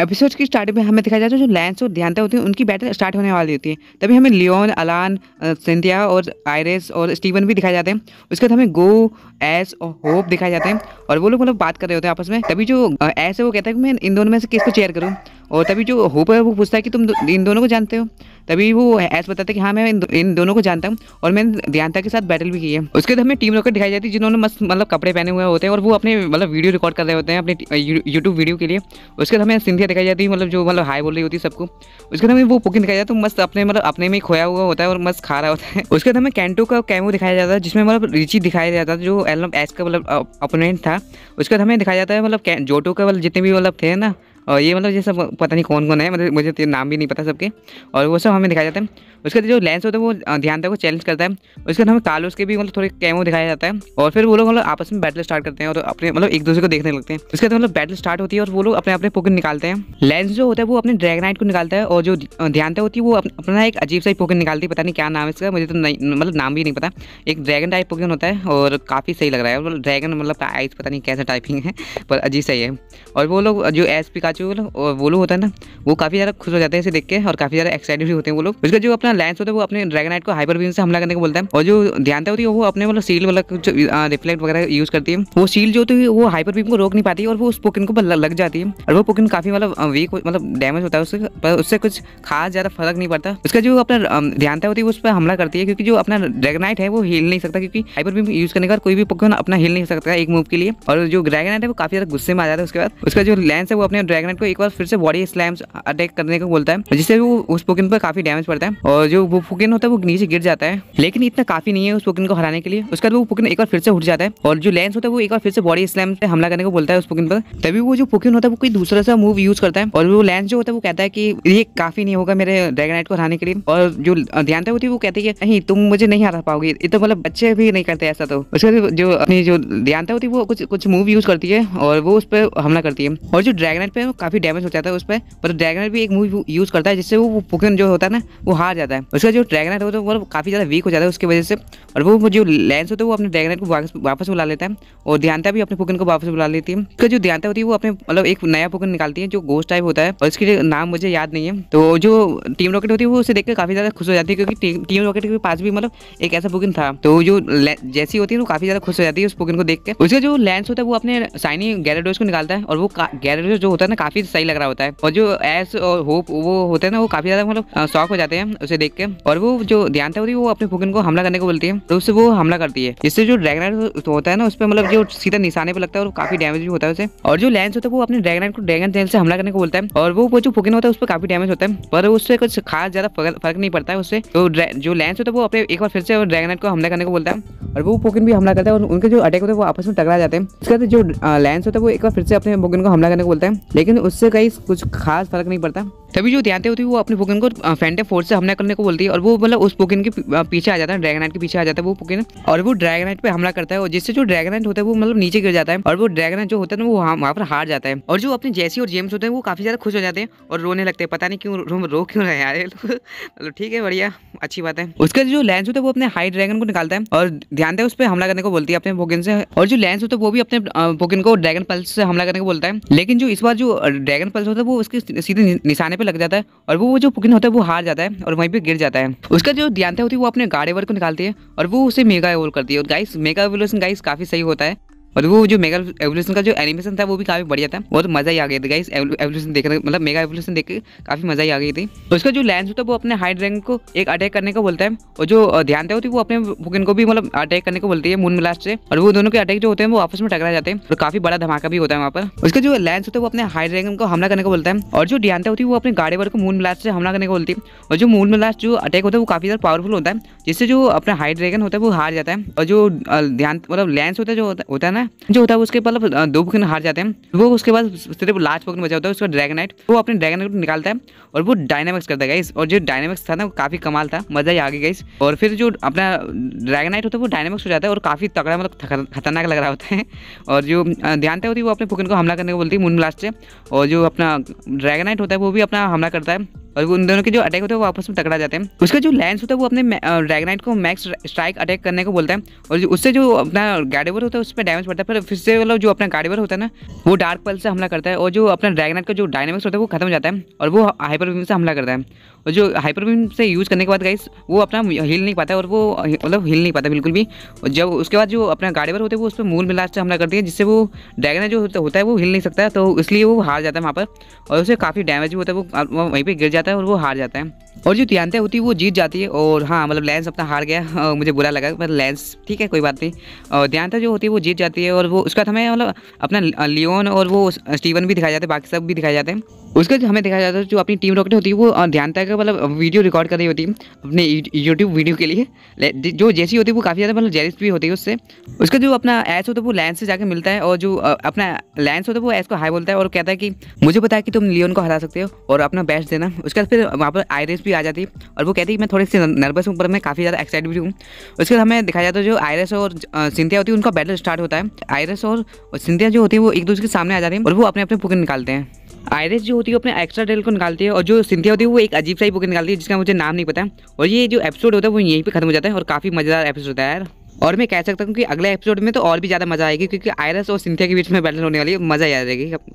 episode की starting में हमें दिखाया जाता है जो लैंस और ध्यानता होती है उनकी बैटल स्टार्ट होने वाली होती है तभी हमें लियोन अलान सिंथिया और आयरस और स्टीवन भी दिखाए जाते हैं उसके बाद हमें गो एस और होप दिखाए जाते हैं और वो लोग मतलब बात कर रहे होते हैं आपस में तभी जो एस है वो कहता है कि मैं इन दोनों में से किसको चेयर करूँ और तभी जो होप है वो पूछता है कि तुम इन दोनों को जानते हो तभी वो ऐसा बताता कि हाँ मैं इन, दो, इन दोनों को जानता हूँ और मैंने ध्यानता के साथ बैटल भी की है उसके बाद हमें टीम रॉकेट दिखाई जाती है जिन्होंने मस्त मतलब कपड़े पहने हुए होते हैं और वो अपने मतलब वीडियो रिकॉर्ड कर रहे होते हैं अपने यूट्यूब वीडियो के लिए उसके बाद हमें सिंधिया दिखाई जाती है मतलब जो मतलब हाई बोल रही होती है सबको उसके बाद हमें वो पुकिंग दिखाई जाता है तो मस्त अपने मतलब अपने में खोया हुआ होता है और मस्त खा रहा होता है उसके बाद हमें कैंटो का कैमो दिखाया जाता है जिसमें मतलब रिची दिखाया जाता है जो एलम एस का मतलब अपोनेंट था उसके बाद हमें दिखाया जाता है मतलब जोटो का मतलब जितने भी मतलब थे ना और ये मतलब ये सब पता नहीं कौन कौन है मतलब मुझे तो नाम भी नहीं पता सबके और वो सब हमें दिखाया जाता है उसके बाद जो लेंस होता है वो ध्यान तक को चैलेंज करता है उसके बाद हमें कालोस के भी मतलब थोड़े कैमो दिखाया जाता है और फिर वो लोग मतलब आपस में बैटल स्टार्ट करते हैं और अपने मतलब एक दूसरे को देखने लगते हैं उसके बाद मतलब बैटल स्टार्ट होती है और वो लोग अपने अपने पोकन निकालते हैं लेंस जो होता है वो अपने ड्रैगनाइट को निकालता है और जो ध्यानता होती है वो अपना एक अजीब सा ही पोकन निकालती है पता नहीं क्या नाम है इसका मुझे तो मतलब नाम भी नहीं पता एक ड्रैगन टाइप पोकन होता है और काफ़ी सही लग रहा है ड्रैगन मतलब आइस मतलब पता नहीं कैसा टाइपिंग है पर अजीब सही है और वो लोग जो एस का काजू और वो लोग होता है ना वो काफ़ी ज़्यादा खुश हो जाते हैं इसे देख के और काफ़ी ज़्यादा एक्साइटेड भी होते हैं वो लोग उसका जो अपना लेंस होता है वो अपने ड्रैगनाइट को हाइपर बीम से हमला करने को बोलता है और जो ध्यानता होती है वो अपने मतलब सील वाला रिफ्लेक्ट वगैरह यूज़ करती है वो सील जो होती है वो हाइपर बीम को रोक नहीं पाती और वो उस पोकिन को लग जाती है और वो पोकिन काफ़ी मतलब वीक मतलब डैमेज होता है उससे पर उससे कुछ खास ज़्यादा फर्क नहीं पड़ता उसका जो अपना ध्यानता होती है उस पर हमला करती है क्योंकि जो अपना ड्रैगनाइट है वो हिल नहीं सकता क्योंकि हाइपर बीम यूज़ करने का कोई भी पोकिन अपना हिल नहीं सकता एक मूव के लिए और जो ड्रैगनाइट है वो काफ़ी ज़्यादा गुस्से में आ जाता है उसके बाद उसका जो लेंस है वो अपने ड्रैगन ड्रैगनेट को एक बार फिर से बॉडी स्लैम्स अटैक करने को बोलता है जिससे वो उस पोकिन पर काफी डैमेज पड़ता है और जो वो पोकिन होता है वो नीचे गिर जाता है लेकिन इतना काफी नहीं है उस पोकिन को हराने के लिए उसके बाद वो पोकिन एक बार फिर से उठ जाता है और जो लेंस होता है वो एक बार फिर से बॉडी स्लैम से हमला करने को बोलता है उस पोकिन पर तभी वो जो पोकिन होता है वो कोई दूसरा सा मूव यूज करता है और वो लेंस जो होता है वो कहता है कि ये काफी नहीं होगा मेरे ड्रैगनाइट को हराने के लिए और जो ध्यान होती है वो कहती है नहीं तुम मुझे नहीं हरा पाओगे ये तो मतलब बच्चे भी नहीं करते ऐसा तो उसके बाद जो अपनी जो ध्यानता होती है वो कुछ कुछ मूव यूज करती है और वो उस पर हमला करती है और जो ड्रैगनाइट पे काफ़ी डैमेज हो जाता है तो उस पर पर ड्रैगनर भी एक मूव यूज़ करता है जिससे वो पोकेमन जो होता है ना वो हार जाता है उसका जो ड्रैगनर होता है वो तो काफ़ी ज़्यादा वीक हो जाता है उसकी वजह से और वो जो लेंस होता है वो अपने ड्रैगनर को वापस बुला लेता है और ध्यानता भी अपने पोकन को वापस बुला लेती है उसका जो ध्यानता होती है वो अपने मतलब एक नया पोकन निकालती है जो गोस्ट टाइप होता है और उसके नाम मुझे याद नहीं है तो जो टीम रॉकेट होती है वो उसे कर काफ़ी ज़्यादा खुश हो जाती है क्योंकि टीम रॉकेट के पास भी मतलब एक ऐसा पोकन था तो जो जैसी होती है वो काफ़ी ज़्यादा खुश हो जाती है उस पोकन को देख के उसका जो लेंस होता है वो अपने साइनी गैराडोस को निकालता है और वो गैराडोस जो होता है ना काफ़ी सही लग रहा होता है और जो एस और होप वो होते हैं ना वो काफ़ी ज़्यादा मतलब शॉक हो जाते हैं उसे देख के और वो जो ध्यान था वो अपने फुकिन को हमला करने को बोलती है तो उससे वो हमला करती है इससे जो ड्रैगनाइट तो होता है ना उस मतलब जो सीधा निशाने पर लगता है और काफ़ी डैमेज भी होता है उसे और जो लेंस होता है वो अपने ड्रैगनाइट को ड्रैगन सेल से हमला करने को बोलता है और वो जो फुकिन होता है उस पर काफ़ी डैमेज होता है पर उससे कुछ खास ज़्यादा फर्क नहीं पड़ता है उससे तो जो लेंस होता है वो अपने एक बार फिर से ड्रैगनाइट को हमला करने को बोलता है और वो फुकिन भी हमला करता है और उनके जो अटैक होते हैं वो आपस में टकरा जाते हैं उसके बाद जो लेंस होता है वो एक बार फिर से अपने पोकिन को हमला करने को बोलता है लेकिन लेकिन उससे कहीं कुछ खास फर्क नहीं पड़ता तभी जो ध्यान होती है वो अपने पोकिन को फैंटे फोर्स से हमला करने को बोलती है और वो मतलब उस पोकिन के पीछे आ जाता है ड्रैगन के पीछे आ जाता है वो पोकिन और वो ड्रैगन पे हमला करता है और जिससे जो ड्रैगनाइट होता है वो मतलब नीचे गिर जाता है और वो ड्रैगन जो होता है ना वो वहाँ पर हार जाता है और जो अपने जैसी और जेम्स होते हैं वो काफी ज्यादा खुश हो जाते हैं और रोने लगते हैं पता नहीं क्यों रो, रो क्यों रहे यार मतलब ठीक है बढ़िया अच्छी बात है उसका जो लेंस होता है वो अपने हाई ड्रैगन को निकालता है और ध्यान है उस पर हमला करने को बोलती है अपने पोकिन से और जो लेंस होता है वो भी अपने पोकिन को ड्रैगन पल्स से हमला करने को बोलता है लेकिन जो इस बार जो ड्रैगन पल्स होता है वो उसके सीधे निशाने पर पे लग जाता है और वो जो पुकिन होता है वो हार जाता है और वहीं पे गिर जाता है उसका जो ध्यान होती है तो वो अपने गाड़ी गाड़ेवर को निकालती है और वो उसे मेगा एवोल करती है और गाइस मेगा एवोल्यूशन गाइस काफ़ी सही होता है और वो जो मेगा एवोल्यूशन का जो एनिमेशन था वो भी काफ़ी बढ़िया था बहुत मज़ा ही आ गया था एवोल्यूशन देख रहे मतलब मेगा एवोल्यूशन देख के काफ़ी मज़ा ही आ गई थी उसका मतलब तो जो लेंस होता है वो अपने हाइड रैंक को एक अटैक करने को बोलता है और जो ध्यान होती है वो अपने को भी मतलब अटैक करने को बोलती है मून ब्लास्ट से और वो दोनों के अटैक जो होते हैं वो आपस में टकरा जाते हैं और काफ़ी बड़ा धमाका भी होता है वहाँ पर उसका जो लेंस होता है वो अपने हाइड रैंक को हमला करने को बोलता है और जो ध्यान होती है वो अपने गाड़ी को मून ब्लास्ट से हमला करने को बोलती है और जो मून ब्लास्ट जो अटैक होता है वो काफ़ी ज़्यादा पावरफुल होता है जिससे जो अपना हाइड रैगन होता है वो हार जाता है और जो ध्यान मतलब लेंस होता है जो होता है ना है जो होता है उसके मतलब दो बुकिन हार जाते हैं वो उसके बाद सिर्फ लास्ट बुकिन बचा होता है उसका ड्रैगन नाइट वो अपने ड्रैगन नाइट निकालता है और वो डायनामिक्स करता है गाइस और जो डायनामिक्स था ना वो काफी कमाल था मजा ही आ गया गाइस और फिर जो अपना ड्रैगन नाइट होता है वो डायनामिक्स हो जाता है और काफी तगड़ा मतलब खतरनाक लग रहा होता है और जो ध्यानता होती है वो अपने बुकिन को हमला करने को बोलती है मून ब्लास्ट से और जो अपना ड्रैगन नाइट होता है वो भी अपना हमला करता है और उन दोनों के जो अटैक होते हैं वो आपस में टकरा जाते हैं उसका जो लैंस होता है वो अपने ड्रैगनाइट को मैक्स स्ट्राइक अटैक करने को बोलता है और जो उससे जो अपना गार्डेवर होता है उस पर डैमेज पड़ता है पर फिर से वाला मतलब जो अपना गार्डेवर होता है ना वो डार्क पल से हमला करता है और जो अपना ड्रैगनाइट का जो डायनामिक्स होता है वो खत्म हो जाता है और वो हाइपर बीम से हमला करता है और जो हाइपर बीम से यूज़ करने के बाद गाइस वो अपना हिल नहीं पाता और वो मतलब हिल नहीं पाता बिल्कुल भी और जब उसके बाद जो अपना गार्डेवर होते हैं वो उस पर मूल मिलास से हमला करती है जिससे वो ड्रैगनाइट जो होता है वो हिल नहीं सकता तो इसलिए वो हार जाता है वहाँ पर और उसे काफ़ी डैमेज भी होता है वो वहीं पर गिर जाता जाता है और वो हार जाता है और जो तियांते होती है वो जीत जाती है और हाँ मतलब लेंस अपना हार गया मुझे बुरा लगा पर लेंस ठीक है कोई बात नहीं और तियांता जो होती है वो जीत जाती है और वो उसका हमें मतलब अपना लियोन और वो स्टीवन भी दिखाया जाता है बाकी सब भी दिखाए जाते हैं उसका जो हमें देखा जाता है जो अपनी टीम रॉकेट होती है वो ध्यान तक मतलब वीडियो रिकॉर्ड कर रही होती है अपने यूट्यूब वीडियो के लिए जो जैसी होती है वो काफ़ी ज़्यादा मतलब जेरिस भी होती है उससे उसका जो अपना एस होता है वो लैंस से जाकर मिलता है और जो अपना लैंस होता है वो एस को हाई बोलता है और कहता है कि मुझे पता है कि तुम लियोन को हरा सकते हो और अपना बेस्ट देना उसके बाद फिर वहाँ पर आयरस भी आ जाती है और वो कहती है मैं थोड़ी सी नर्वस हूँ पर मैं काफ़ी ज़्यादा एक्साइट भी हूँ उसके बाद हमें दिखाया जाता है जो आयरस और सिंधिया होती है उनका बैटल स्टार्ट होता है आयरस और सिंधिया जो होती है वो एक दूसरे के सामने आ जाती है और वो अपने अपने पुकन निकालते हैं आयरस जो होती है अपने एक्स्ट्रा टेल को निकालती है और जो सिंथिया होती है वो एक अजीब सा ही बुक निकालती है जिसका मुझे नाम नहीं पता और ये जो एपिसोड होता है वो यहीं पर खत्म हो जाता है और काफ़ी मज़ेदार एपिसोड होता है यार और मैं कह सकता हूँ कि अगले एपिसोड में तो और भी ज़्यादा मज़ा आएगी क्योंकि आयरस और सिंथिया के बीच में बैटल होने वाली मज़ा आ जाएगी